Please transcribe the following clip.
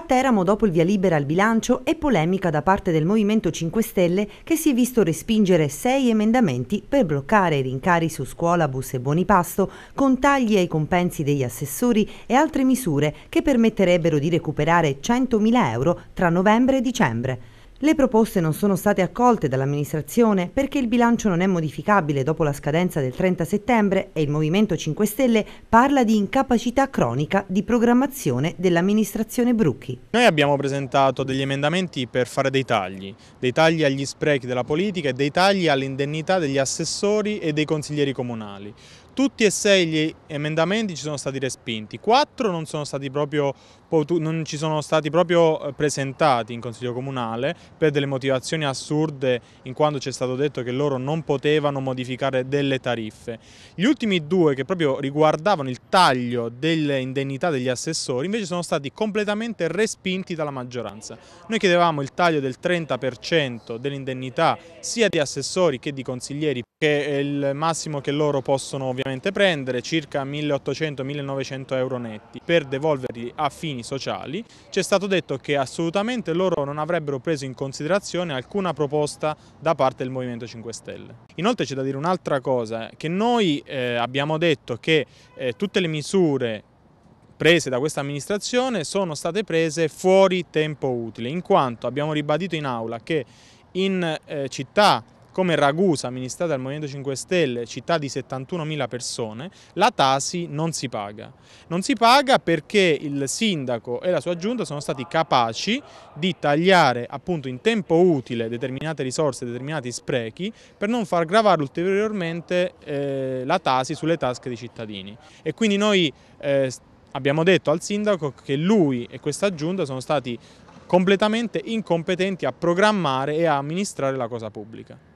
A Teramo, dopo il via libera al bilancio, è polemica da parte del Movimento 5 Stelle che si è visto respingere sei emendamenti per bloccare i rincari su scuola, bus e buoni pasto, con tagli ai compensi degli assessori e altre misure che permetterebbero di recuperare 100.000 euro tra novembre e dicembre. Le proposte non sono state accolte dall'amministrazione perché il bilancio non è modificabile dopo la scadenza del 30 settembre e il Movimento 5 Stelle parla di incapacità cronica di programmazione dell'amministrazione Brucchi. Noi abbiamo presentato degli emendamenti per fare dei tagli, dei tagli agli sprechi della politica e dei tagli all'indennità degli assessori e dei consiglieri comunali tutti e sei gli emendamenti ci sono stati respinti, quattro non, non, ci sono stati proprio eh, presentati in Consiglio Comunale per delle motivazioni assurde in quanto ci è stato detto che loro non potevano modificare delle tariffe. Gli ultimi due che proprio riguardavano il taglio delle indennità degli assessori invece sono stati completamente respinti dalla maggioranza. Noi chiedevamo il taglio del 30% dell'indennità sia di assessori che di consiglieri che è il massimo che loro possono ovviamente assolutamente prendere, circa 1800-1900 euro netti per devolverli a fini sociali, ci è stato detto che assolutamente loro non avrebbero preso in considerazione alcuna proposta da parte del Movimento 5 Stelle. Inoltre c'è da dire un'altra cosa, eh, che noi eh, abbiamo detto che eh, tutte le misure prese da questa amministrazione sono state prese fuori tempo utile, in quanto abbiamo ribadito in aula che in eh, città come Ragusa, amministrata dal Movimento 5 Stelle, città di 71.000 persone, la Tasi non si paga. Non si paga perché il sindaco e la sua giunta sono stati capaci di tagliare appunto in tempo utile determinate risorse, determinati sprechi, per non far gravare ulteriormente eh, la Tasi sulle tasche dei cittadini. E quindi noi... Eh, abbiamo detto al sindaco che lui e questa giunta sono stati completamente incompetenti a programmare e a amministrare la cosa pubblica.